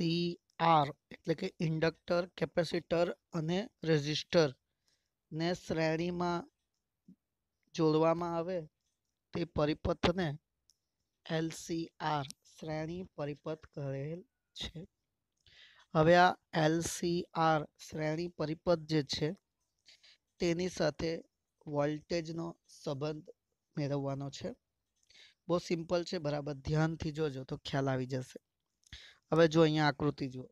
C R એટલે કે inductor capacitor અને રેઝિસ્ટર ને શ્રેણીમાં જોડવામાં આવે તે પરિપથને એલસીઆર શ્રેણી પરિપથ કહેલ છે હવે આ એલસીઆર શ્રેણી પરિપથ જે છે તેની સાથે વોલ્ટેજનો સંબંધ મેળવવાનો છે બહુ સિમ્પલ છે બરાબર ધ્યાનથી જોજો તો ખ્યાલ આવી જશે હવે જો અહીંયા આકૃતિ જુઓ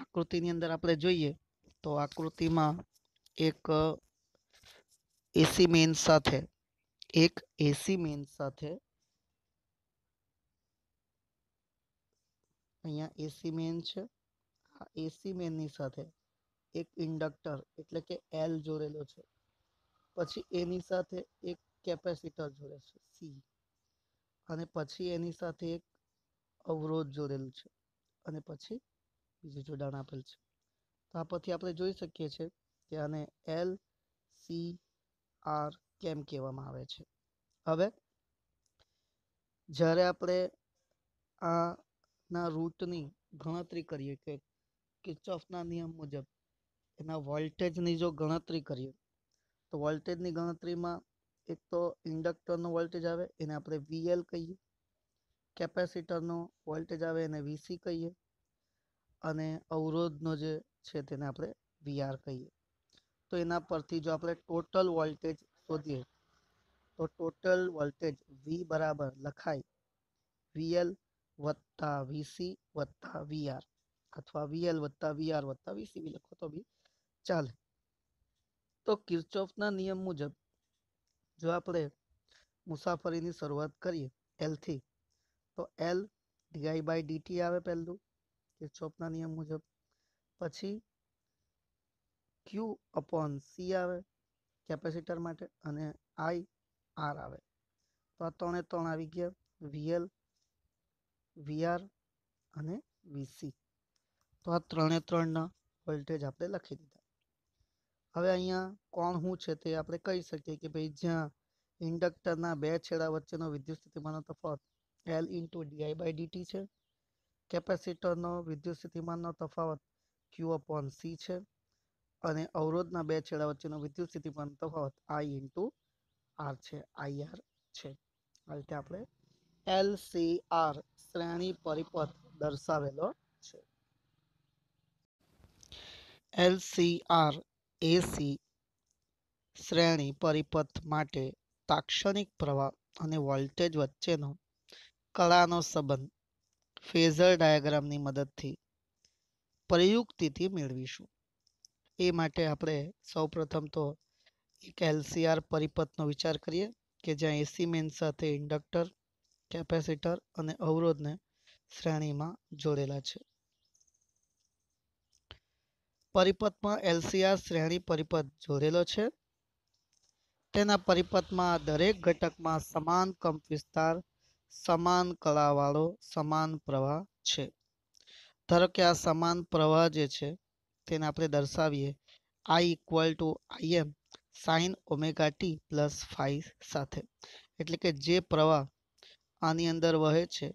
આકૃતિની અંદર આપણે જોઈએ તો આકૃતિમાં એક એસી મેન સાથે એક એસી મેન સાથે અહીંયા એસી મેન છે આ એસી મેનની સાથે એક ઇન્ડક્ટર એટલે કે એલ જોડેલો છે પછી એની સાથે એક કેપેસિટર જોડે છે સી અને પછી એની સાથે એક અવરોધ જોડેલું છે અને પછી બીજું જોડાણ આપેલ છે તો આ પછી આપણે જોઈ શકીએ છીએ કે આને એલ સી આર કેમ કહેવામાં આવે છે હવે જ્યારે આપણે આના રૂટની ગણતરી કરીએ કે કિર્ચોફના નિયમ મુજબ એના વોલ્ટેજની જો ગણતરી કરીએ તો વોલ્ટેજની ગણતરીમાં એક તો ઇન્ડક્ટરનો વોલ્ટેજ આવે એને આપણે વીએલ કહીએ કેપેસિટરનો વોલ્ટેજ આવે એને વીસી કહીએ અને અવરોધનો જે છે તેને આપણે વીઆર કહીએ તો એના પરથી જો આપણે ટોટલ વોલ્ટેજ શોધીએ તો ટોટલ વોલ્ટેજ વી બરાબર લખાય વીએલ વત્તા વીસી વત્તા વીઆર અથવા વીએલ વત્તા વીઆર વત્તા વીસીબી લખો તો બી ચાલે તો કિર્ચોફના નિયમ મુજબ જો આપણે મુસાફરીની શરૂઆત કરીએ એલથી તો એલ ડીઆઈ બાય ડીટી આવે પહેલું કિર્ચોફના નિયમ મુજબ પછી ક્યુ અપોન સી આવે કેપેસિટર માટે અને આઈ આર આવે તો આ ત્રણે ત્રણ આવી ગયા વીએલ વીઆર અને વીસી તો આ ત્રણે ત્રણના વોલ્ટેજ આપણે લખી દીધા હવે અહીંયા કોણ શું છે તે આપણે કહી શકીએ કે ભાઈ જ્યાં ઇન્ડક્ટરના બે છેડા વચ્ચેનો વિદ્યુત સ્થિતિમાનનો તફાવત L into DI by DT છે કેપેસિટરનો વિદ્યુત સ્થિતિમાનનો તફાવત ક્યુ અપોન સી છે અને અવરોધના બે છેડા વચ્ચેનો વિદ્યુત સ્થિતિમાન તફાવત આઈ ઇન્ટુ આર છે આઈ છે આ રીતે આપણે એલ સી આર શ્રેણી પરિપથ દર્શાવેલો છે એલ સી એસી શ્રેણી પરિપથ માટે તાક્ષણિક પ્રવાહ અને વોલ્ટેજ વચ્ચેનો કળાનો સંબંધ ફેઝર ડાયાગ્રામની મદદથી પ્રયુક્તિથી મેળવીશું એ માટે આપણે સૌપ્રથમ તો એક એલસીઆર પરિપથનો વિચાર કરીએ કે જ્યાં એસી મેન સાથે ઇન્ડક્ટર કેપેસિટર અને અવરોધને શ્રેણીમાં જોડેલા છે પરિપથમાં એલસીઆર શ્રેણી પરિપથ જોડેલો છે તેના પરિપથમાં દરેક ઘટકમાં સમાન કંપ વિસ્તાર સમાન કળાવાળો સમાન પ્રવાહ છે ધારો કે આ સમાન પ્રવાહ જે છે તેને આપણે દર્શાવીએ I equal to IM sine omega T plus phi સાથે એટલે કે જે પ્રવાહ આની અંદર વહે છે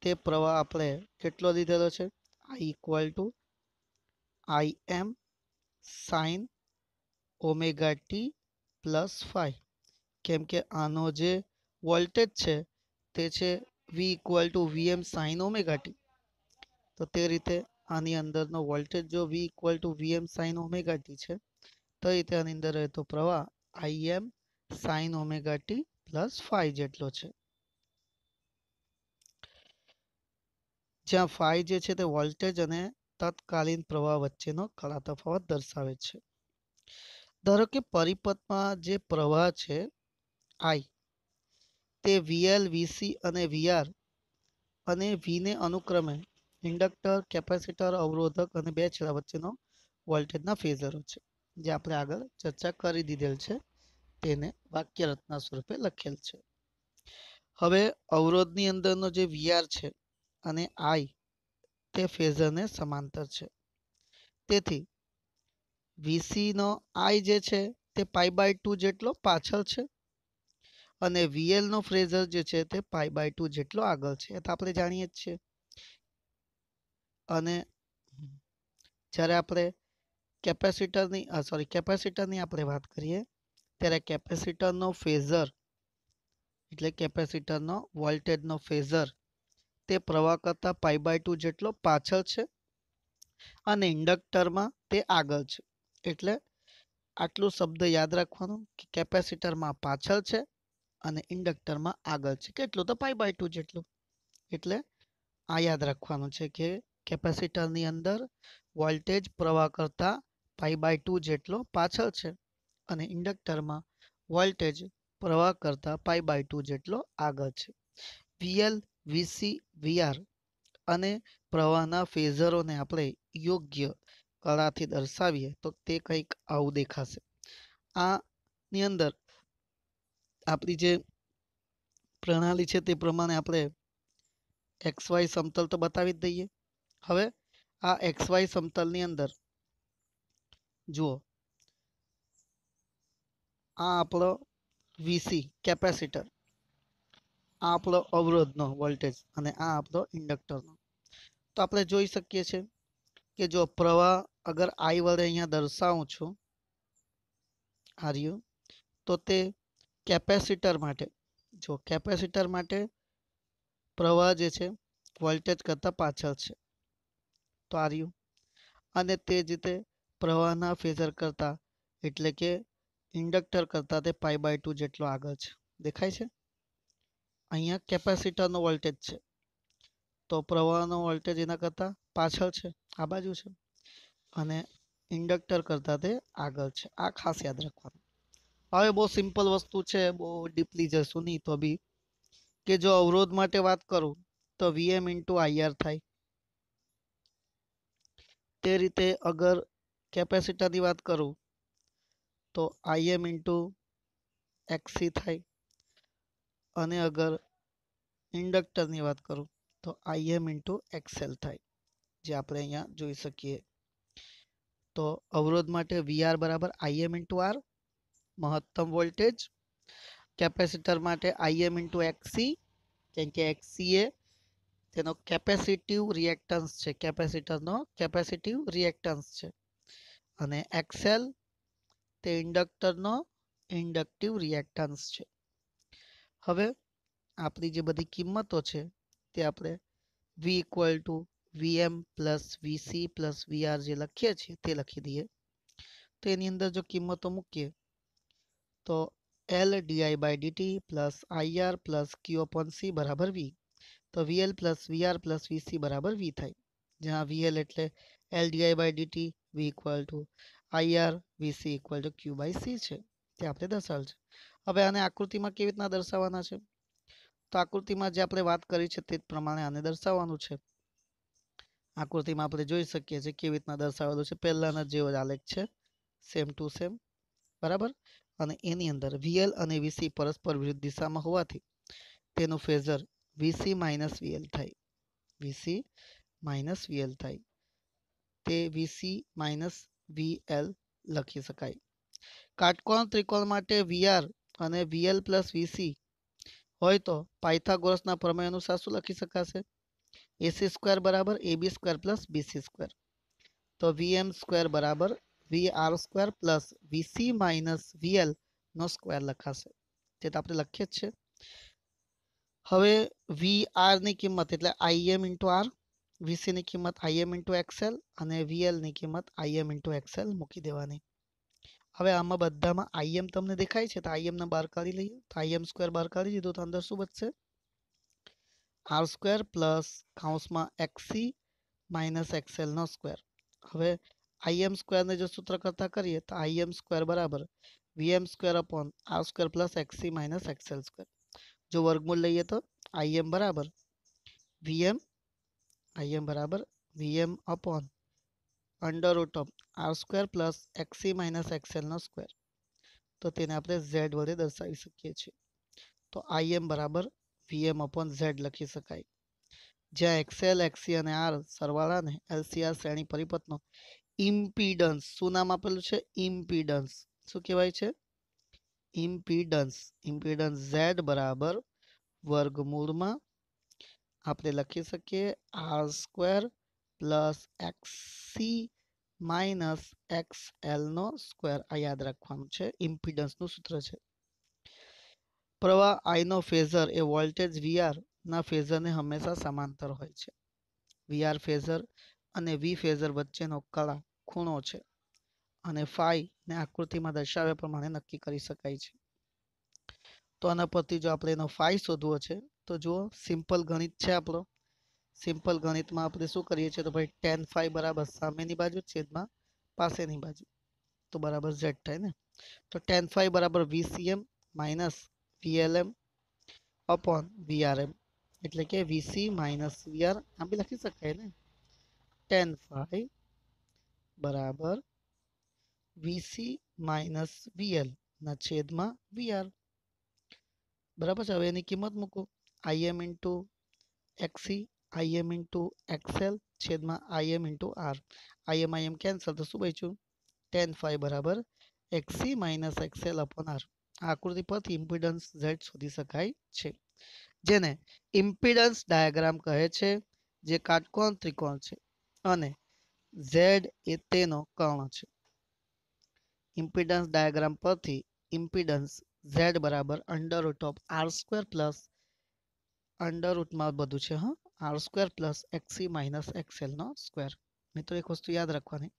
તે પ્રવાહ આપણે કેટલો લીધેલો છે I equal to I M sine omega T plus phi કેમ કે આનો જે વોલ્ટેજ છે તે છે V equal to VM sine omega T તો તે રીતે આની અંદરનો વોલ્ટેજ જો V equal to VM sine omega T છે તો રીતે આની અંદર રહેતો પ્રવાહ IM sine omega T plus phi જેટલો છે જ્યાં ફાઈ જે છે તે વોલ્ટેજ અને તત્કાલીન પ્રવાહ વચ્ચેનો કળા તફાવત દર્શાવે છે ધારો કે પરિપથમાં જે પ્રવાહ છે આઈ તે VL VC અને VR અને Vને અનુક્રમે ઇન્ડક્ટર કેપેસિટર અવરોધક અને બે છેડા વચ્ચેનો વોલ્ટેજના ફેઝરો છે જે આપણે આગળ ચર્ચા કરી દીધેલ છે તેને વાક્ય રચના સ્વરૂપે લખેલ છે હવે અવરોધની અંદરનો જે VR છે અને I તે ફેઝરને સમાંતર છે તેથી VC નો I જે છે તે પાઈ બાય ટુ જેટલો પાછળ છે અને વીએલનો ફ્રેઝર જે છે તે પાઈ બાય ટુ જેટલો આગળ છે એ તો આપણે જાણીએ જ છીએ અને જ્યારે આપણે કેપેસિટરની સોરી કેપેસિટરની આપણે વાત કરીએ ત્યારે કેપેસિટરનો ફેઝર એટલે કેપેસિટરનો વોલ્ટેજનો ફેઝર તે પ્રવાહ કરતાં પાઈ બાય ટુ જેટલો પાછળ છે અને ઇન્ડક્ટરમાં તે આગળ છે એટલે આટલું શબ્દ યાદ રાખવાનું કે કેપેસિટરમાં પાછળ છે અને ઇન્ડક્ટરમાં આગળ છે કેટલું તો પાઈ બાય ટુ જેટલું એટલે આ યાદ રાખવાનું છે કે કેપેસિટરની અંદર વોલ્ટેજ પ્રવાહ કરતાં પાઈ બાય ટુ જેટલો પાછળ છે અને ઇન્ડક્ટરમાં વોલ્ટેજ પ્રવાહ કરતાં પાઈ બાય ટુ જેટલો આગળ છે વીએલ વીસી વીઆર અને પ્રવાહના ફેઝરોને આપણે યોગ્ય કળાથી દર્શાવીએ તો તે કંઈક આવું દેખાશે આની અંદર આપણી જે પ્રણાલી છે તે પ્રમાણે આપણે એક્સ વાય સમતલ તો બતાવી જ દઈએ હવે આ એક્સ વાય સમતલની અંદર જુઓ આ આપણો વીસી કેપેસિટર આ આપણો અવરોધનો વોલ્ટેજ અને આ આપણો ઇન્ડક્ટરનો તો આપણે જોઈ શકીએ છીએ કે જો પ્રવાહ અગર આઈ વડે અહીંયા દર્શાવું છું આર્યુ તો તે કેપેસિટર માટે જો કેપેસિટર માટે પ્રવાહ જે છે વોલ્ટેજ કરતાં પાછળ છે તો આર્યું અને તે જ રીતે પ્રવાહના ફેઝર કરતાં એટલે કે ઇન્ડક્ટર કરતાં તે પાઈ બાય ટુ જેટલો આગળ છે દેખાય છે અહીંયા કેપેસિટરનો વોલ્ટેજ છે તો પ્રવાહનો વોલ્ટેજ એના કરતાં પાછળ છે આ બાજુ છે અને ઇન્ડક્ટર કરતાં તે આગળ છે આ ખાસ યાદ રાખવાનું હવે બહુ સિમ્પલ વસ્તુ છે બહુ ડીપલી જશું નહીં તો બી કે જો અવરોધ માટે વાત કરું તો વીએમ ઇન્ટુ આઈઆર થાય તે રીતે અગર કેપેસિટરની વાત કરું તો આઈએમ ઇન્ટુ એક્સી થાય અને અગર ઇન્ડક્ટરની વાત કરું તો આઈએમ ઇન્ટુ એક્સએલ થાય જે આપણે અહીંયા જોઈ શકીએ તો અવરોધ માટે વીઆર બરાબર આઈએમ ઇન્ટુ આર મહત્તમ વોલ્ટેજ કેપેસિટર માટે આઈએમ ઇન્ટુ એક્સી કેમ કે એક્સી એ તેનો કેપેસિટિવ રિએક્ટન્સ છે કેપેસિટરનો કેપેસિટિવ રિએક્ટન્સ છે અને એક્સેલ તે ઇન્ડક્ટરનો ઇન્ડક્ટિવ રિએક્ટન્સ છે હવે આપણી જે બધી કિંમતો છે તે આપણે V equal to VM plus VC plus VR જે લખીએ છીએ તે લખી દઈએ તો એની અંદર જો કિંમતો મૂકીએ તો L DI by DT plus IR plus Q upon C બરાબર વી તો VL plus VR plus VC બરાબર વી થાય જ્યાં વીએલ એટલે L DI by DT V equal to IR VC equal to Q by C છે તે આપણે દર્શાવેલ છે હવે આને આકૃતિમાં કેવી રીતના દર્શાવવાના છે તો આકૃતિમાં જે આપણે વાત કરી છે તે જ પ્રમાણે આને દર્શાવવાનું છે આકૃતિમાં આપણે જોઈ શકીએ છીએ કેવી રીતના દર્શાવેલું છે પહેલાંના જેવો જ આલેખ છે સેમ ટુ સેમ બરાબર અને એની અંદર વીએલ અને વીસી પરસ્પર વિરુદ્ધ દિશામાં હોવાથી તેનું ફેઝર વીસી માઇનસ વીએલ થાય વીસી માઇનસ વીએલ થાય તે વીસી માઇનસ વીએલ લખી શકાય કાટકોણ ત્રિકોણ માટે વીઆર અને વીએલ પ્લસ વીસી હોય તો પાયથાગોરસના પ્રમેય અનુસાર શું લખી શકાશે એસી સ્ક્વેર બરાબર AB square plus BC square તો વીએમ સ્ક્વેર બરાબર V R square plus VC minus નો સ્ક્વેર લખાશે તે આપણે લખીએ છે હવે વી આરની કિંમત એટલે આઈએમ ઇન્ટુ આર વીસીની કિંમત આઈએમ ઇન્ટુ એક્સએલ અને વીએલની કિંમત આઈએમ ઇન્ટુ એક્સએલ મૂકી દેવાની હવે આમાં બધામાં આઈએમ તમને દેખાય છે તો ને બહાર કાઢી લઈએ તો આઈએમ સ્ક્વેર બહાર કાઢી દીધું તો અંદર શું બચશે આર સ્ક્વેર પ્લસ કાઉન્સમાં એક્સી માઇનસ નો સ્ક્વેર હવે આઈ એમ સ્ક્વેરને જો સૂત્ર કરતા કરીએ તો આઈ એમ સ્ક્વેર બરાબર V M square upon R square plus XC minus XL square જો વર્ગમૂળ લઈએ તો આઈ એમ બરાબર વી એમ આઈ એમ બરાબર V M upon under root of R square plus XC minus એક્સએલનો સ્ક્વેર તો તેને આપણે ઝેડ વડે દર્શાવી શકીએ છીએ તો આઈ એમ બરાબર વી એમ અપોન ઝેડ લખી શકાય જ્યાં એક્સએલ એક્સી અને આર સરવાળાને એલસીઆર શ્રેણી પરિપથનો ઇમ્પીડન્સ શું નામ આપેલું છે ઇમ્પીડન્સ શું કહેવાય છે ઇમ્પીડન્સ ઇમ્પીડન્સ ઝેડ બરાબર વર્ગમૂળમાં આપણે લખી શકીએ R square plus X C minus X એલનો સ્ક્વેર આ યાદ રાખવાનું છે ઇમ્પીડન્સનું સૂત્ર છે પ્રવાહ આઈનો ફેઝર એ વોલ્ટેજ વીઆરના ફેઝરને હંમેશા સમાંતર હોય છે વીઆર ફેઝર અને વી ફેઝર વચ્ચેનો કળા ખૂણો છે અને ફાઈને આકૃતિમાં દર્શાવ્યા પ્રમાણે નક્કી કરી શકાય છે તો આના પરથી જો આપણે એનો ફાઈ શોધવો છે તો જુઓ સિમ્પલ ગણિત છે આપણો સિમ્પલ ગણિતમાં આપણે શું કરીએ છીએ તો ભાઈ ટેન ફાઈ બરાબર સામેની બાજુ છેદમાં પાસેની બાજુ તો બરાબર ઝેડ થાય ને તો ટેન ફાઈ બરાબર વીસીએમ માઇનસ વીએલએમ અપોન વીઆરએમ એટલે કે વીસી માઇનસ વીઆર આમ બી લખી શકાય ને ટેન ફાઈ બરાબર વીસી માઇનસ વીએલના છેદમાં વીઆર બરાબર છે હવે એની કિંમત મૂકો IM into XC IM into XL છેદમાં IM into R IM IM cancel તો શું બચ્યું ટેન ફાઈવ બરાબર એક્સી માઇનસ એક્સેલ અપોન આર આકૃતિ પરથી ઇમ્પિડન્સ ઝેડ શોધી શકાય છે જેને ઇમ્પિડન્સ ડાયાગ્રામ કહે છે જે કાટકોણ ત્રિકોણ છે અને ઝેડ એ તેનો કર્ણ છે ઇમ્પિડન્સ ડાયાગ્રામ પરથી ઇમ્પિડન્સ ઝેડ બરાબર under root of R square plus under રૂટમાં બધું છે હા R square plus XC minus એક્સેલનો સ્ક્વેર મિત્રો એક વસ્તુ યાદ રાખવાની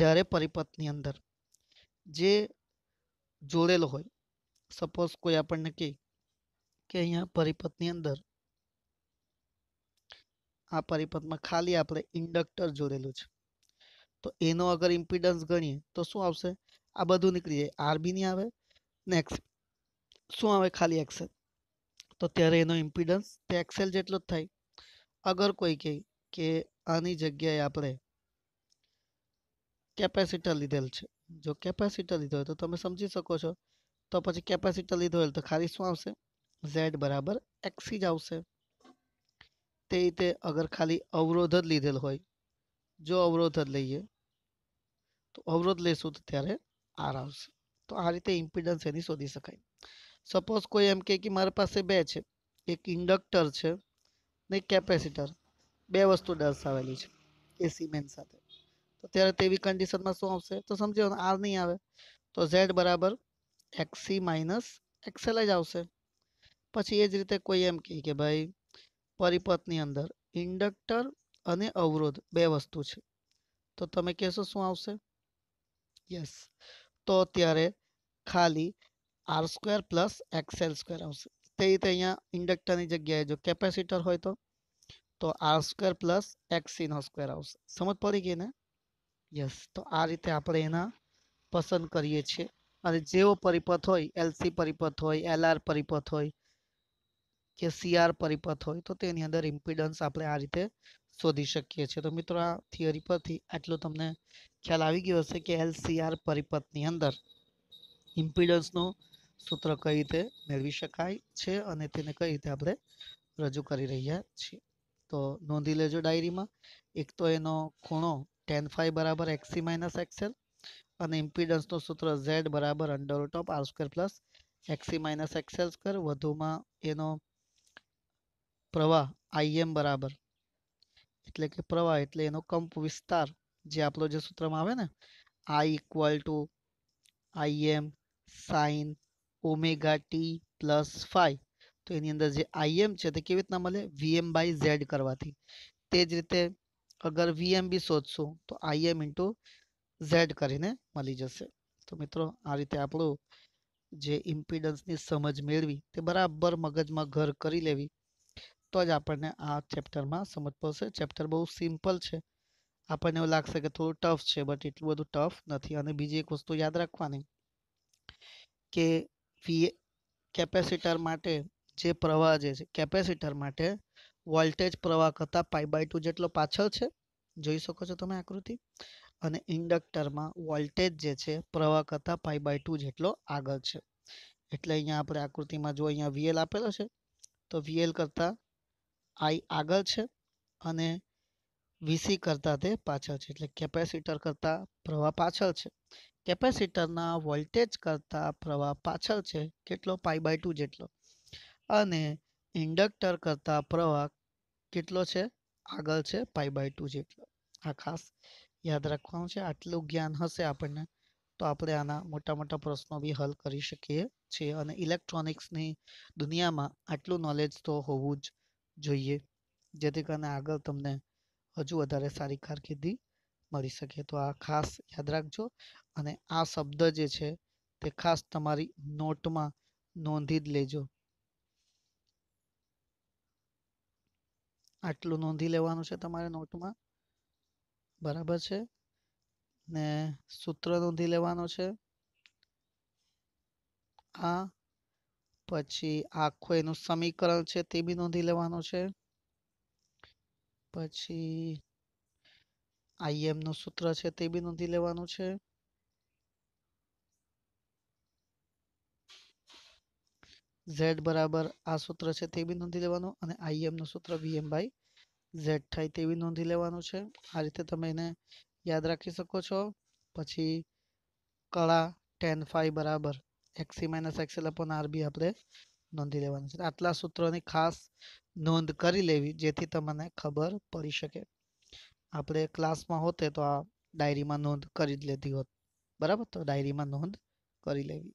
જ્યારે પરિપથની અંદર જે જોડેલો હોય સપોઝ કોઈ આપણને કહે કે અહીંયા પરિપથની અંદર આ પરિપથમાં ખાલી આપણે ઇન્ડક્ટર જોડેલું છે તો એનો અગર ઇમ્પિડન્સ ગણીએ તો શું આવશે આ બધું નીકળી જાય આરબી ની આવે નેક્સ્ટ શું આવે ખાલી એક્સેલ તો ત્યારે એનો ઇમ્પિડન્સ તે એક્સેલ જેટલો જ થાય અગર કોઈ કહે કે આની જગ્યાએ આપણે કેપેસિટર લીધેલ છે જો કેપેસિટર લીધો હોય તો તમે સમજી શકો છો તો પછી કેપેસિટર લીધો હોય તો ખાલી શું આવશે ઝેડ બરાબર એક્સી જ આવશે તેતે અગર ખાલી અવરોધ જ લેધેલ હોય જો અવરોધ જ લઈએ તો અવરોધ લેસુ તો ત્યારે આરામથી તો આરીતે ઇમ્પિડન્સ એની શોધી શકાય સપોઝ કોઈ એમ કે કે મારા પાસે બે છે એક ઇન્ડક્ટર છે ને કેપેસિટર બે વસ્તુ દર્શાવેલી છે એ સિમેન સાથે તો ત્યારે તે વિકંદિતમાં શું આવશે તો સમજો r નહી આવે તો z બરાબર xc - xl જ આવશે પછી એ જ રીતે કોઈ એમ કે કે ભાઈ પરિપથની અંદર ઇન્ડક્ટર અને અવરોધ બે વસ્તુ છે તો તમે કહેશો શું આવશે યસ તો અત્યારે ખાલી R square plus XL square આવશે તે રીતે અહીંયા ઇન્ડક્ટરની જગ્યાએ જો કેપેસિટર હોય તો તો આર સ્ક્વેર પ્લસ એક્સીનો સ્ક્વેર આવશે સમજ પડી ગઈ ને યસ તો આ રીતે આપણે એના પસંદ કરીએ છીએ અને જેવો પરિપથ હોય એલસી પરિપથ હોય એલઆર પરિપથ હોય કે સીઆર પરિપથ હોય તો તેની અંદર ઇમ્પિડન્સ આપણે આ રીતે શોધી શકીએ છીએ તો મિત્રો આ થિયરી પરથી આટલું તમને ખ્યાલ આવી ગયો હશે કે એલ સીઆર પરિપથની અંદર ઇમ્પિડન્સનું સૂત્ર કઈ રીતે મેળવી શકાય છે અને તેને કઈ રીતે આપણે રજૂ કરી રહ્યા છીએ તો નોંધી લેજો ડાયરીમાં એક તો એનો ખૂણો ટેન ફાઈ બરાબર એક્સી માઇનસ એક્સેલ અને ઇમ્પિડન્સનું સૂત્ર ઝેડ બરાબર અંડર ટોપ of R square plus XC minus XL square વધુમાં એનો પ્રવાહ આઈએમ બરાબર એટલે કે પ્રવાહ એટલે એનો કંપ વિસ્તાર જે આપણો જે સૂત્રમાં આવે ને I equal to IM sine omega T plus phi તો એની અંદર જે આઈએમ છે તે કેવી રીતના મળે વીએમ બાય ઝેડ કરવાથી તે જ રીતે અગર વીએમ બી શોધશું તો આઈએમ ઇન્ટુ ઝેડ કરીને મળી જશે તો મિત્રો આ રીતે આપણું જે ઇમ્પિડન્સની સમજ મેળવી તે બરાબર મગજમાં ઘર કરી લેવી તો જ આપણને આ ચેપ્ટરમાં સમજ પડશે ચેપ્ટર બહુ સિમ્પલ છે આપણને એવું લાગશે કે થોડું ટફ છે બટ એટલું બધું ટફ નથી અને બીજી એક વસ્તુ યાદ રાખવાની કે વી કેપેસિટર માટે જે પ્રવાહ જે છે કેપેસિટર માટે વોલ્ટેજ પ્રવાહ કરતાં પાઈ બાય ટુ જેટલો પાછળ છે જોઈ શકો છો તમે આકૃતિ અને ઇન્ડક્ટરમાં વોલ્ટેજ જે છે પ્રવાહ કરતાં પાઈ બાય ટુ જેટલો આગળ છે એટલે અહીંયા આપણે આકૃતિમાં જો અહીંયા વીએલ આપેલો છે તો વીએલ કરતાં આઈ આગળ છે અને વીસી કરતાં તે પાછળ છે એટલે કેપેસિટર કરતાં પ્રવાહ પાછળ છે કેપેસિટરના વોલ્ટેજ કરતાં પ્રવાહ પાછળ છે કેટલો પાઈ બાય ટુ જેટલો અને ઇન્ડક્ટર કરતાં પ્રવાહ કેટલો છે આગળ છે પાઈ બાય ટુ જેટલો આ ખાસ યાદ રાખવાનું છે આટલું જ્ઞાન હશે આપણને તો આપણે આના મોટા મોટા પ્રશ્નો બી હલ કરી શકીએ છીએ અને ઇલેક્ટ્રોનિક્સની દુનિયામાં આટલું નોલેજ તો હોવું જ જોઈએ જેથી કરીને આગળ તમને હજુ વધારે સારી કારકિર્દી મળી શકે તો આ ખાસ યાદ રાખજો અને આ શબ્દ જે છે તે ખાસ તમારી નોટમાં નોંધી જ લેજો આટલું નોંધી લેવાનું છે તમારે નોટમાં બરાબર છે ને સૂત્ર નોંધી લેવાનો છે આ પછી આખું એનું સમીકરણ છે તે બી નોંધી લેવાનું છે પછી આઈએમ નું સૂત્ર છે તે બી નોંધી લેવાનું છે ઝેડ બરાબર આ સૂત્ર છે તે બી નોંધી લેવાનું અને આઈએમ નું સૂત્ર વીએમ બાય ઝેડ થાય તે બી નોંધી લેવાનું છે આ રીતે તમે એને યાદ રાખી શકો છો પછી કળા ટેન ફાઈ બરાબર એક્સી માઇનસ એક્સેલ અપોન આરબી આપણે નોંધી લેવાનું છે આટલા સૂત્રોની ખાસ નોંધ કરી લેવી જેથી તમને ખબર પડી શકે આપણે ક્લાસમાં હોતે તો આ ડાયરીમાં નોંધ કરી જ લેતી હોત બરાબર તો ડાયરીમાં નોંધ કરી લેવી